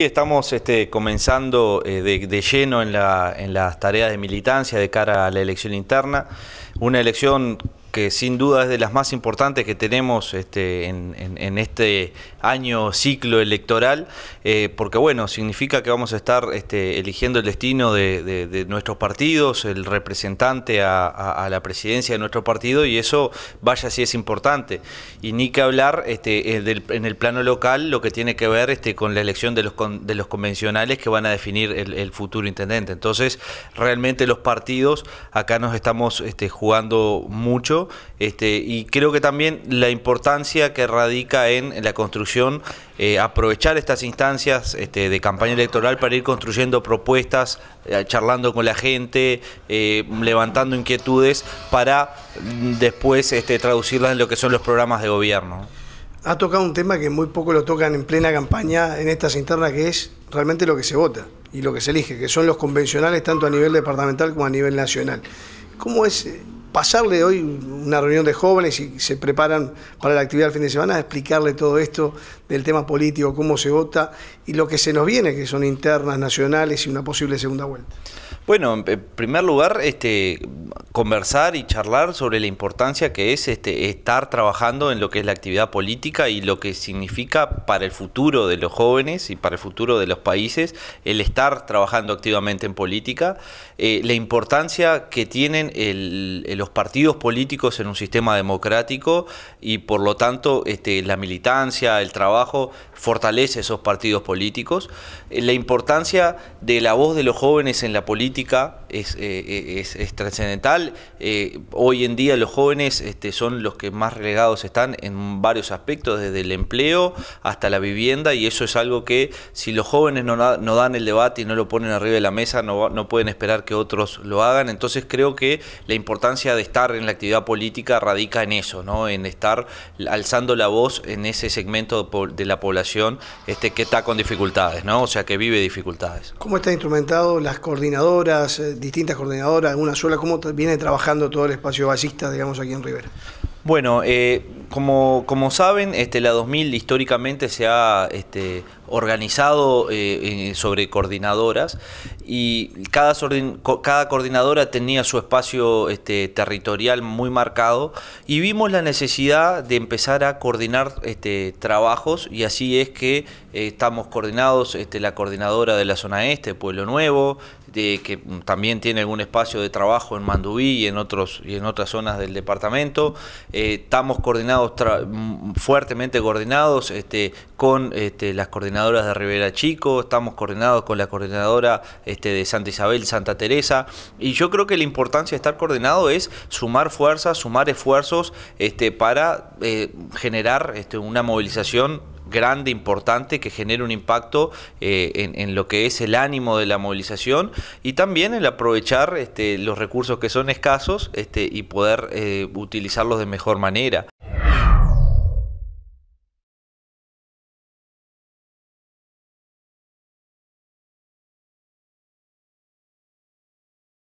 Estamos este, comenzando eh, de, de, lleno en, la, en las tareas de militancia de cara a la elección interna, una elección que sin duda es de las más importantes que tenemos este, en, este año ciclo electoral, eh, porque bueno, significa que vamos a estar este, eligiendo el destino de, nuestros partidos, el representante a, la presidencia de nuestro partido, y eso vaya si es importante. Y ni que hablar este, en, el, plano local lo que tiene que ver este, con la elección de los, de los convencionales que van a definir el, el, futuro intendente. Entonces, realmente los partidos acá nos estamos este, jugando mucho este, y creo que también la importancia que radica en la construcción, eh, aprovechar estas instancias este, de campaña electoral para ir construyendo propuestas, eh, charlando con la gente, eh, levantando inquietudes para mm, después este, traducirlas en lo que son los programas de gobierno. Ha tocado un tema que muy poco lo tocan en plena campaña en estas internas, que es realmente lo que se vota y lo que se elige, que son los convencionales tanto a nivel departamental como a nivel nacional. ¿Cómo es pasarle hoy una reunión de jóvenes y se preparan para la actividad del fin de semana, explicarle todo esto del tema político, cómo se vota y lo que se nos viene, que son internas, nacionales y una posible segunda vuelta. Bueno, en primer lugar, este, conversar y charlar sobre la importancia que es este, estar trabajando en lo que es la actividad política y lo que significa para el futuro de los jóvenes y para el futuro de los países el estar trabajando activamente en política, eh, la importancia que tienen los partidos políticos en un sistema democrático y por lo tanto este, la militancia, el trabajo fortalece esos partidos políticos, eh, la importancia de la voz de los jóvenes en la política es eh, trascendental, eh, hoy en día los jóvenes este, son los que más relegados están en varios aspectos, desde el empleo hasta la vivienda, y eso es algo que si los jóvenes no, dan el debate y no lo ponen arriba de la mesa, no, no pueden esperar que otros lo hagan. Entonces creo que la importancia de estar en la actividad política radica en eso, ¿no? en estar alzando la voz en ese segmento de la población este, que está con dificultades, ¿no? o sea, que vive dificultades. ¿Cómo están instrumentado las coordinadoras, eh, distintas coordinadoras, una sola? ¿Cómo viene trabajando todo el espacio basista, digamos, aquí en Rivera? Bueno, eh, como, como, saben, este, la 2000 históricamente se ha este, organizado eh, sobre coordinadoras y cada, coordinadora tenía su espacio este, territorial muy marcado y vimos la necesidad de empezar a coordinar trabajos y así es que eh, estamos coordinados, la coordinadora de la zona este, Pueblo Nuevo, que también tiene algún espacio de trabajo en Mandubí y en, otros, y en otras zonas del departamento. Eh, estamos coordinados, mm, fuertemente coordinados este, con este, las coordinadoras de Rivera Chico, estamos coordinados con la coordinadora este, de Santa Isabel, Santa Teresa, y yo creo que la importancia de estar coordinado es sumar fuerzas, sumar esfuerzos para eh, generar una movilización grande, importante, que genere un impacto eh, en, lo que es el ánimo de la movilización y también el aprovechar este, los recursos que son escasos este, y poder eh, utilizarlos de mejor manera.